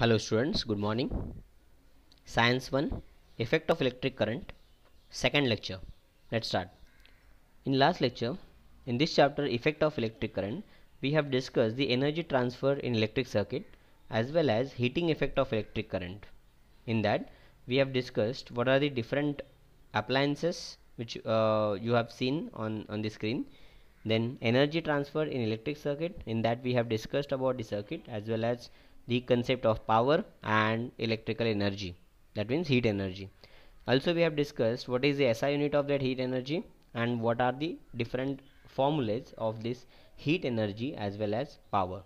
Hello students, good morning. Science 1 Effect of electric current second lecture. Let's start. In last lecture in this chapter effect of electric current we have discussed the energy transfer in electric circuit as well as heating effect of electric current. In that we have discussed what are the different appliances which uh, you have seen on on the screen then energy transfer in electric circuit in that we have discussed about the circuit as well as the concept of power and electrical energy that means heat energy also we have discussed what is the SI unit of that heat energy and what are the different formulas of this heat energy as well as power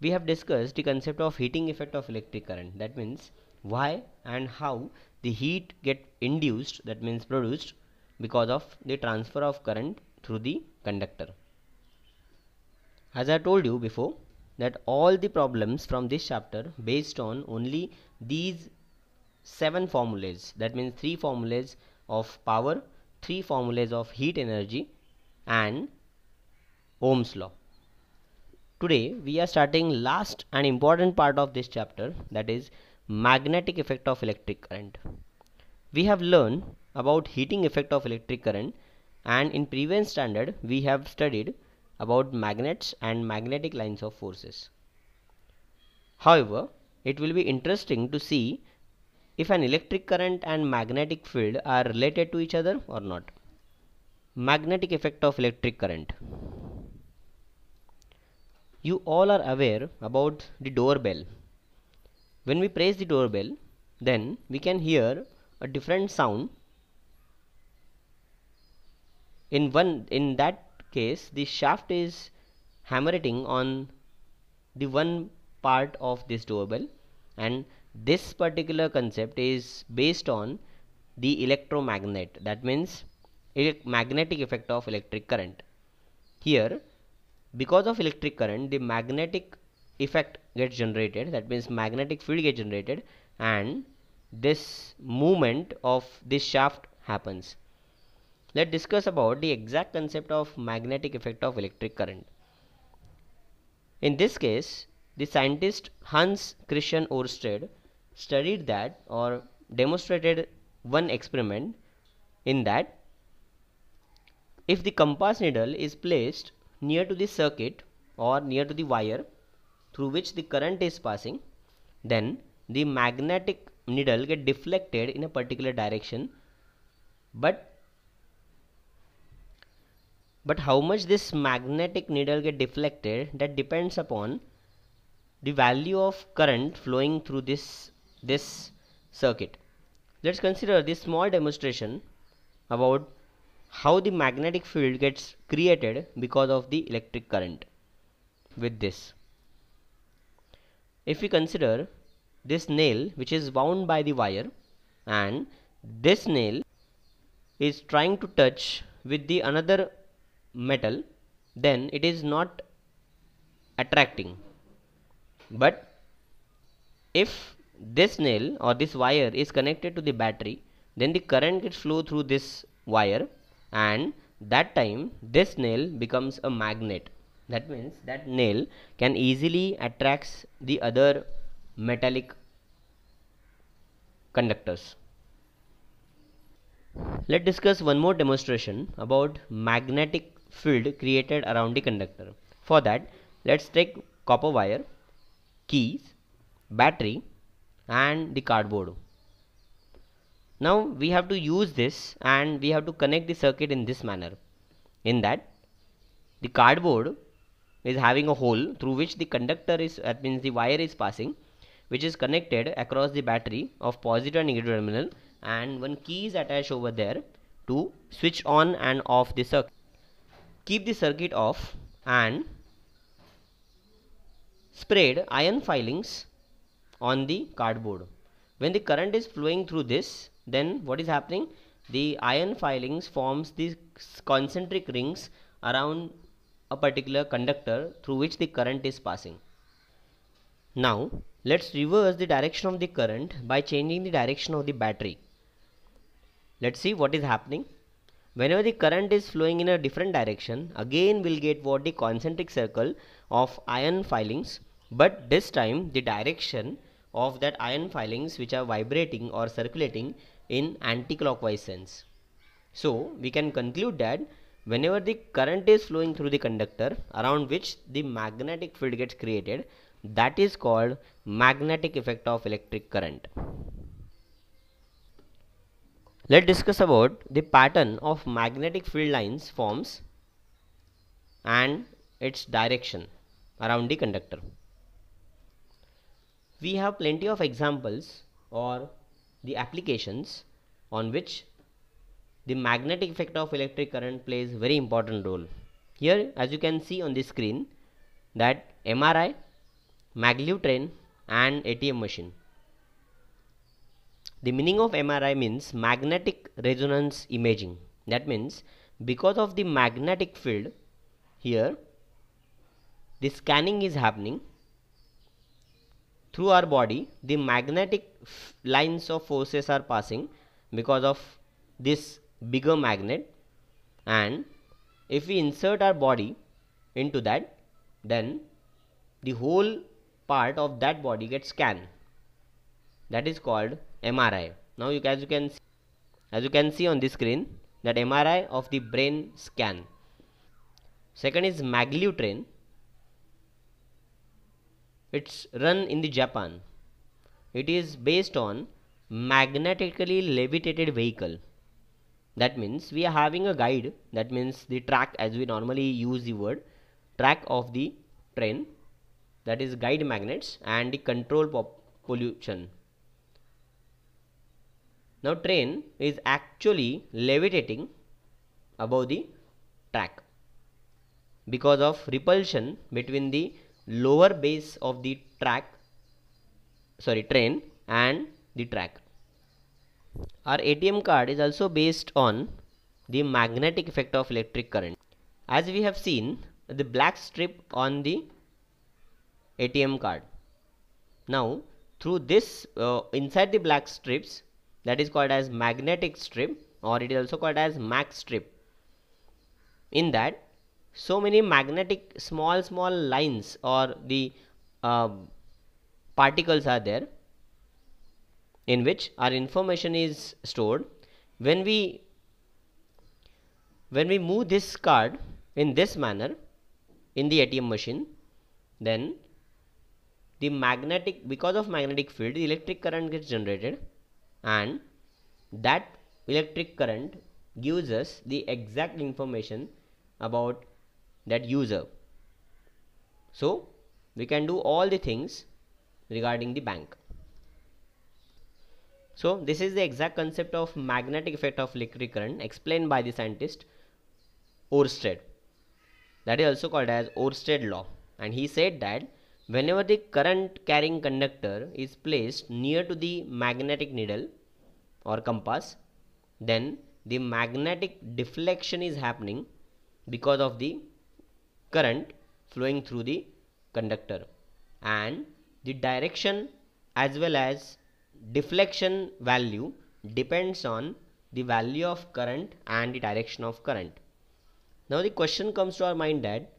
we have discussed the concept of heating effect of electric current that means why and how the heat get induced that means produced because of the transfer of current through the conductor as I told you before that all the problems from this chapter based on only these seven formulas that means three formulas of power three formulas of heat energy and ohm's law today we are starting last and important part of this chapter that is magnetic effect of electric current we have learned about heating effect of electric current and in previous standard we have studied about magnets and magnetic lines of forces. However, it will be interesting to see if an electric current and magnetic field are related to each other or not. Magnetic effect of electric current. You all are aware about the doorbell. When we press the doorbell, then we can hear a different sound in one in that case the shaft is hammering on the one part of this doorbell and this particular concept is based on the electromagnet that means magnetic effect of electric current here because of electric current the magnetic effect gets generated that means magnetic field gets generated and this movement of this shaft happens let's discuss about the exact concept of magnetic effect of electric current in this case the scientist hans christian oersted studied that or demonstrated one experiment in that if the compass needle is placed near to the circuit or near to the wire through which the current is passing then the magnetic needle get deflected in a particular direction but but how much this magnetic needle get deflected that depends upon the value of current flowing through this this circuit let's consider this small demonstration about how the magnetic field gets created because of the electric current with this if we consider this nail which is wound by the wire and this nail is trying to touch with the another metal then it is not attracting but if this nail or this wire is connected to the battery then the current gets flow through this wire and that time this nail becomes a magnet that means that nail can easily attracts the other metallic conductors let's discuss one more demonstration about magnetic field created around the conductor. For that, let's take copper wire, keys, battery and the cardboard. Now we have to use this and we have to connect the circuit in this manner. In that, the cardboard is having a hole through which the conductor is, that means the wire is passing, which is connected across the battery of positive and negative terminal and one key is attached over there to switch on and off the circuit keep the circuit off and spread iron filings on the cardboard. When the current is flowing through this, then what is happening? The iron filings forms these concentric rings around a particular conductor through which the current is passing. Now, let's reverse the direction of the current by changing the direction of the battery. Let's see what is happening. Whenever the current is flowing in a different direction, again we'll get what the concentric circle of iron filings, but this time the direction of that iron filings which are vibrating or circulating in anti-clockwise sense. So we can conclude that whenever the current is flowing through the conductor around which the magnetic field gets created, that is called magnetic effect of electric current. Let's discuss about the pattern of magnetic field lines forms and its direction around the conductor. We have plenty of examples or the applications on which the magnetic effect of electric current plays very important role. Here as you can see on the screen that MRI, maglev train and ATM machine the meaning of MRI means magnetic resonance imaging. That means because of the magnetic field here the scanning is happening through our body the magnetic lines of forces are passing because of this bigger magnet and if we insert our body into that then the whole part of that body gets scanned that is called MRI. Now you, as you can see, as you can see on this screen that MRI of the brain scan. Second is Maglev train. It's run in the Japan. It is based on magnetically levitated vehicle. That means we are having a guide. That means the track as we normally use the word track of the train that is guide magnets and the control pollution now train is actually levitating above the track because of repulsion between the lower base of the track sorry train and the track. Our ATM card is also based on the magnetic effect of electric current. As we have seen the black strip on the ATM card. Now through this uh, inside the black strips that is called as magnetic strip or it is also called as mag strip in that so many magnetic small small lines or the uh, particles are there in which our information is stored when we when we move this card in this manner in the ATM machine then the magnetic because of magnetic field the electric current gets generated and that electric current gives us the exact information about that user so we can do all the things regarding the bank so this is the exact concept of magnetic effect of electric current explained by the scientist Oersted that is also called as Oersted law and he said that Whenever the current carrying conductor is placed near to the magnetic needle or compass, then the magnetic deflection is happening because of the current flowing through the conductor and the direction as well as deflection value depends on the value of current and the direction of current. Now the question comes to our mind that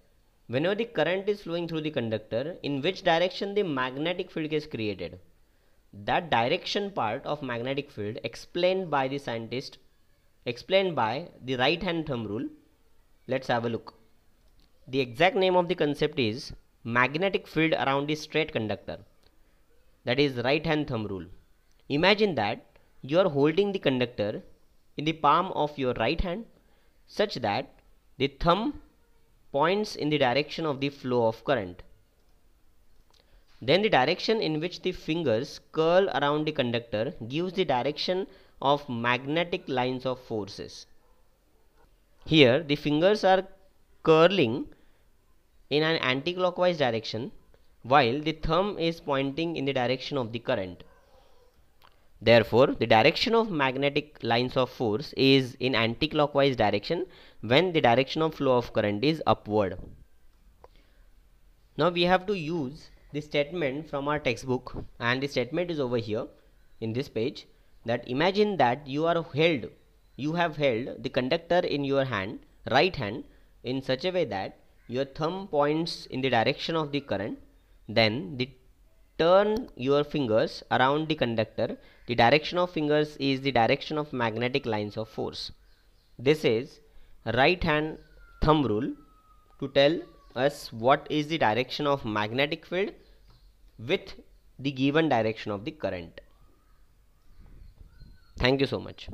whenever the current is flowing through the conductor in which direction the magnetic field is created that direction part of magnetic field explained by the scientist explained by the right hand thumb rule let's have a look the exact name of the concept is magnetic field around the straight conductor that is right hand thumb rule imagine that you are holding the conductor in the palm of your right hand such that the thumb points in the direction of the flow of current. Then the direction in which the fingers curl around the conductor gives the direction of magnetic lines of forces. Here the fingers are curling in an anticlockwise direction while the thumb is pointing in the direction of the current. Therefore, the direction of magnetic lines of force is in anticlockwise direction when the direction of flow of current is upward. Now we have to use the statement from our textbook and the statement is over here in this page that imagine that you are held, you have held the conductor in your hand, right hand in such a way that your thumb points in the direction of the current then the turn your fingers around the conductor, the direction of fingers is the direction of magnetic lines of force. This is right hand thumb rule to tell us what is the direction of magnetic field with the given direction of the current. Thank you so much.